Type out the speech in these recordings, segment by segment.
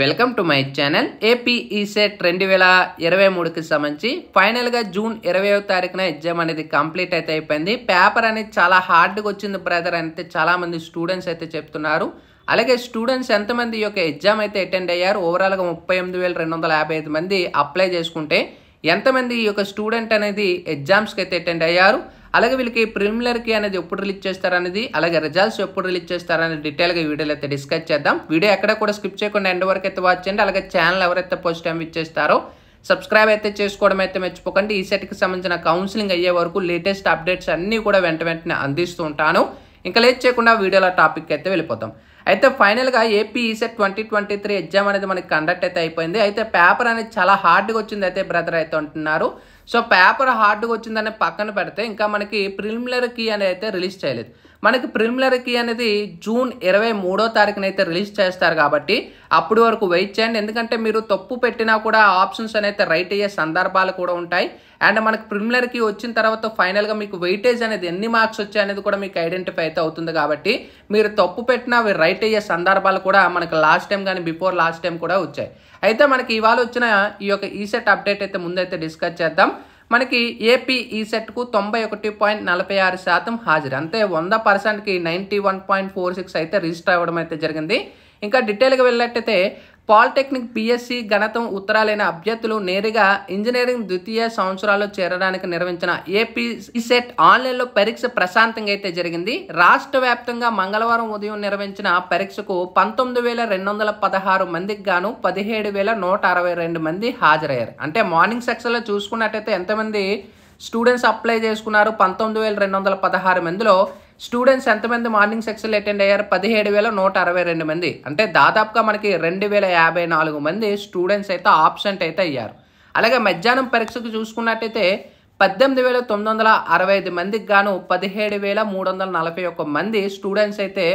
welcome to my channel AP ECET e రెండు వేల ఇరవై మూడుకి సంబంధించి ఫైనల్గా జూన్ ఇరవై తారీఖున ఎగ్జామ్ అనేది కంప్లీట్ అయితే అయిపోయింది పేపర్ అనేది చాలా హార్డ్గా వచ్చింది బ్రదర్ అయితే చాలామంది స్టూడెంట్స్ అయితే చెప్తున్నారు అలాగే స్టూడెంట్స్ ఎంతమంది యొక్క ఎగ్జామ్ అయితే అటెండ్ అయ్యారు ఓవరాల్గా ముప్పై ఎనిమిది వేల రెండు వందల యాభై ఐదు మంది అప్లై చేసుకుంటే ఎంతమంది ఈ యొక్క స్టూడెంట్ అనేది ఎగ్జామ్స్కి అయితే అటెండ్ అయ్యారు అలాగే వీళ్ళకి ప్రిలిమినరీకి అనేది ఎప్పుడు రిలీజ్ చేస్తారనేది అలాగే రిజల్ట్స్ ఎప్పుడు రిలీజ్ చేస్తారనేది డీటెయిల్గా వీడియోలో అయితే డిస్కస్ చేద్దాం వీడియో ఎక్కడ కూడా స్కిప్ చేయకుండా ఎండ్ వరకు అయితే వాచ్ చేయండి అలాగే ఛానల్ ఎవరైతే ఫస్ట్ టైం ఇచ్చేస్తారో సబ్స్క్రైబ్ అయితే చేసుకోవడం అయితే మర్చిపోకండి ఈ సెట్కి సంబంధించిన కౌన్సిలింగ్ అయ్యే వరకు లేటెస్ట్ అప్డేట్స్ అన్నీ కూడా వెంట వెంటనే అందిస్తూ ఉంటాను ఇంకా లేట్ చేయకుండా వీడియోలో టాపిక్ అయితే వెళ్ళిపోతాం అయితే ఫైనల్గా AP ECET twenty twenty three exam అనేది మనకి కండక్ట్ అయితే అయిపోయింది అయితే పేపర్ అనేది చాలా హార్డ్గా వచ్చింది అయితే బ్రదర్ అయితే అంటున్నారు సో పేపర్ హార్డ్గా వచ్చిందని పక్కన పెడితే ఇంకా మనకి ప్రిలిమినరీ కీ అనేది అయితే రిలీజ్ చేయలేదు మనకి ప్రిలిమినరీ కీ అనేది జూన్ ఇరవై మూడో తారీఖునైతే రిలీజ్ చేస్తారు కాబట్టి అప్పటి వరకు వెయిట్ చేయండి ఎందుకంటే మీరు తప్పు పెట్టినా కూడా ఆప్షన్స్ అనేది రైట్ అయ్యే సందర్భాలు కూడా ఉంటాయి అండ్ మనకు ప్రిలిమినరీకి వచ్చిన తర్వాత ఫైనల్గా మీకు వెయిటేజ్ అనేది ఎన్ని మార్క్స్ వచ్చాయి అనేది కూడా మీకు ఐడెంటిఫై అయితే అవుతుంది కాబట్టి మీరు తప్పు పెట్టినా అవి రైట్ అయ్యే సందర్భాలు కూడా మనకు లాస్ట్ టైం కానీ బిఫోర్ లాస్ట్ టైం కూడా వచ్చాయి అయితే మనకి ఇవాళ వచ్చిన ఈ యొక్క ఈసెట్ e అప్డేట్ అయితే ముందైతే డిస్కస్ చేద్దాం మనకి ఏపీ ఈ సెట్కు తొంభై ఒకటి పాయింట్ నలభై ఆరు శాతం హాజరు అంతే వంద పర్సెంట్కి ninety one point four six అయితే రిజిస్టర్ అవ్వడం అయితే జరిగింది ఇంకా డీటెయిల్గా వెళ్ళినట్టయితే పాలిటెక్నిక్ బీఎస్సీ గణితం ఉత్తరాలైన అభ్యర్థులు నేరుగా ఇంజనీరింగ్ ద్వితీయ సంవత్సరాల్లో చేరడానికి నిర్వహించిన ఏపీ సెట్ ఆన్లైన్లో పరీక్ష ప్రశాంతంగా అయితే జరిగింది రాష్ట్ర వ్యాప్తంగా మంగళవారం ఉదయం నిర్వహించిన పరీక్షకు పంతొమ్మిది వేల రెండు వందల పదహారు మందికి గాను పదిహేడు వేల నూట అరవై రెండు మంది హాజరయ్యారు అంటే మార్నింగ్ సెక్షన్లో చూసుకున్నట్టయితే ఎంతమంది స్టూడెంట్స్ అప్లై చేసుకున్నారు పంతొమ్మిది వేల రెండు వందల పదహారు మందిలో స్టూడెంట్స్ ఎంతమంది మార్నింగ్ సెక్షన్లు అటెండ్ అయ్యారు పదిహేడు వేల నూట అరవై రెండు మంది అంటే దాదాపుగా మనకి రెండు వేల యాభై నాలుగు మంది స్టూడెంట్స్ అయితే ఆబ్సెంట్ అయితే అయ్యారు అలాగే మధ్యాహ్నం పరీక్షకు చూసుకున్నట్టయితే పద్దెనిమిది వేల తొమ్మిది వందల అరవై ఐదు మందికి గాను పదిహేడు వేల మూడు వందల నలభై ఒక్క మంది స్టూడెంట్స్ అయితే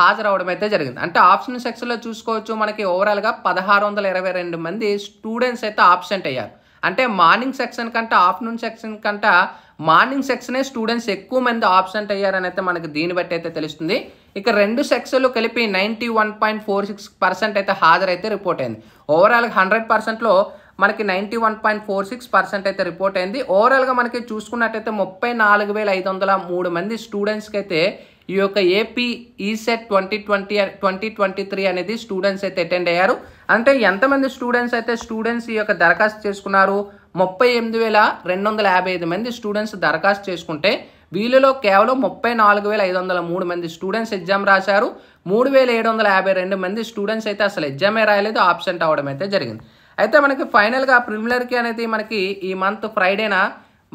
హాజరవడం అయితే జరిగింది అంటే ఆప్షన్ సెక్షన్లో చూసుకోవచ్చు మనకి ఓవరాల్గా పదహారు వందల ఇరవై రెండు మంది స్టూడెంట్స్ అయితే ఆబ్సెంట్ అయ్యారు అంటే మార్నింగ్ సెక్షన్ కంటే ఆఫ్టర్నూన్ సెక్షన్ కంటే మార్నింగ్ సెక్షనే స్టూడెంట్స్ ఎక్కువ మంది ఆబ్సెంట్ అయ్యారని అయితే మనకి దీన్ని బట్టి అయితే తెలుస్తుంది ఇక రెండు సెక్షన్లు కలిపి ninety one point four six percent అయితే హాజరైతే రిపోర్ట్ అయింది ఓవరాల్ హండ్రెడ్ పర్సెంట్లో మనకి ninety one point four six percent అయితే రిపోర్ట్ అయింది ఓవరాల్గా మనకి చూసుకున్నట్టయితే ముప్పై నాలుగు వేల ఐదు వందల మూడు మంది స్టూడెంట్స్కి అయితే ఈ యొక్క AP ECET twenty twenty twenty twenty three అనేది స్టూడెంట్స్ అయితే అటెండ్ అయ్యారు అంటే ఎంతమంది స్టూడెంట్స్ అయితే స్టూడెంట్స్ ఈ యొక్క దరఖాస్తు చేసుకున్నారు ముప్పై ఎనిమిది వేల రెండు వందల యాభై ఐదు మంది స్టూడెంట్స్ దరఖాస్తు చేసుకుంటే వీళ్ళలో కేవలం ముప్పై నాలుగు వేల ఐదు వందల మూడు మంది స్టూడెంట్స్ ఎగ్జామ్ రాశారు మూడు వేల ఏడు వందల యాభై రెండు మంది స్టూడెంట్స్ అయితే అసలు ఎగ్జామే రాయలేదు ఆబ్సెంట్ అవ్వడం అయితే జరిగింది అయితే మనకి ఫైనల్గా ప్రిమిలర్కి అనేది మనకి ఈ మంత్ ఫ్రైడేనా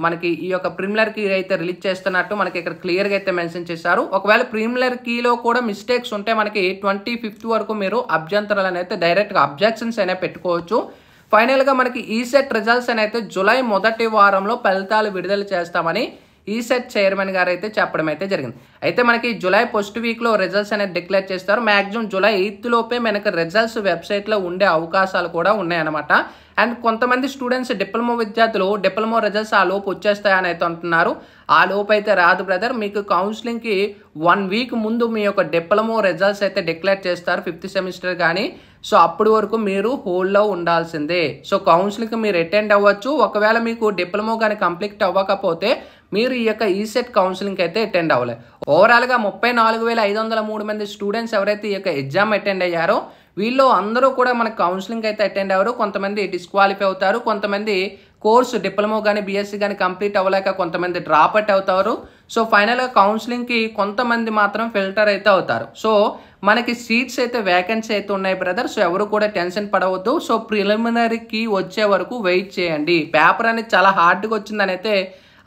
మనకి ఈ యొక్క ప్రిమిలర్ కీ అయితే రిలీజ్ చేస్తున్నట్టు మనకి ఇక్కడ క్లియర్గా అయితే మెన్షన్ చేశారు ఒకవేళ ప్రిమిలర్ కీలో కూడా మిస్టేక్స్ ఉంటే మనకి ట్వంటీ ఫిఫ్త్ వరకు మీరు అభ్యంతరాలను అయితే డైరెక్ట్గా అబ్జెక్షన్స్ అయినా పెట్టుకోవచ్చు ఫైనల్గా మనకి ఈసెట్ రిజల్ట్స్ అయితే జూలై మొదటి వారంలో ఫలితాలు విడుదల చేస్తామని ఈసెట్ చైర్మన్ గారు అయితే చెప్పడం అయితే జరిగింది అయితే మనకి జూలై ఫస్ట్ వీక్లో రిజల్ట్స్ అనేది డిక్లేర్ చేస్తారు మ్యాక్సిమం జూలై ఎయిత్ లోపే మనకి రిజల్ట్స్ వెబ్సైట్లో ఉండే అవకాశాలు కూడా ఉన్నాయన్నమాట అండ్ కొంతమంది స్టూడెంట్స్ డిప్లొమా విద్యార్థులు డిప్లొమా రిజల్ట్స్ ఆ లోపు వచ్చేస్తాయని అయితే అంటున్నారు ఆ లోపు అయితే రాదు బ్రదర్ మీకు కౌన్సిలింగ్కి వన్ వీక్ ముందు మీ యొక్క డిప్లొమో రిజల్ట్స్ అయితే డిక్లేర్ చేస్తారు ఫిఫ్త్ సెమిస్టర్ కానీ సో అప్పటి వరకు మీరు హోల్డ్లో ఉండాల్సిందే సో కౌన్సిలింగ్కి మీరు అటెండ్ అవ్వచ్చు ఒకవేళ మీకు డిప్లొమో కానీ కంప్లీట్ అవ్వకపోతే మీరు ఈ యొక్క ఈసెట్ e e కౌన్సిలింగ్ అయితే అటెండ్ అవ్వలే ఓవరాల్గా ముప్పై నాలుగు వేల ఐదు వందల మూడు మంది స్టూడెంట్స్ ఎవరైతే ఈ యొక్క ఎగ్జామ్ అటెండ్ అయ్యారో వీళ్ళు అందరూ కూడా మనకు కౌన్సిలింగ్ అయితే అటెండ్ అవ్వరు కొంతమంది డిస్క్వాలిఫై అవుతారు కొంతమంది కోర్సు డిప్లొమో కానీ బీఎస్సీ కానీ కంప్లీట్ అవ్వలేక కొంతమంది డ్రాప్ అట్ అవుతారు సో ఫైనల్గా కౌన్సిలింగ్కి కొంతమంది మాత్రం ఫిల్టర్ అయితే అవుతారు సో మనకి సీట్స్ అయితే వేకెన్సీ అయితే ఉన్నాయి బ్రదర్ సో ఎవరు కూడా టెన్షన్ పడవద్దు సో ప్రిలిమినరీకి వచ్చే వరకు వెయిట్ చేయండి పేపర్ అనేది చాలా హార్డ్గా వచ్చిందని అయితే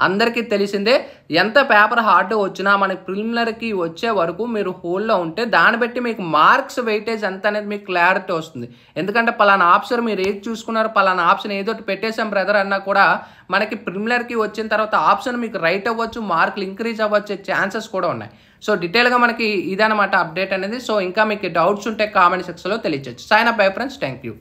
అందరికీ తెలిసిందే ఎంత పేపర్ హార్డ్ వచ్చినా మనకి ప్రిలిమినరీకి వచ్చే వరకు మీరు హోల్లో ఉంటే దాన్ని బట్టి మీకు మార్క్స్ వెయిటేజ్ ఎంత అనేది మీకు క్లారిటీ వస్తుంది ఎందుకంటే పలానా ఆప్షన్ మీరు ఏది చూసుకున్నారు పలానా ఆప్షన్ ఏదో పెట్టేసాం బ్రదర్ అన్నా కూడా మనకి ప్రిలిమినరీకి వచ్చిన తర్వాత ఆప్షన్ మీకు రైట్ అవ్వచ్చు మార్కులు ఇంక్రీజ్ అవ్వచ్చే ఛాన్సెస్ కూడా ఉన్నాయి సో డీటెయిల్గా మనకి ఇదనమాట అప్డేట్ అనేది సో ఇంకా మీకు డౌట్స్ ఉంటే కామెంట్ సెక్షన్లో తెలియచ్చు sign up bye friends thank you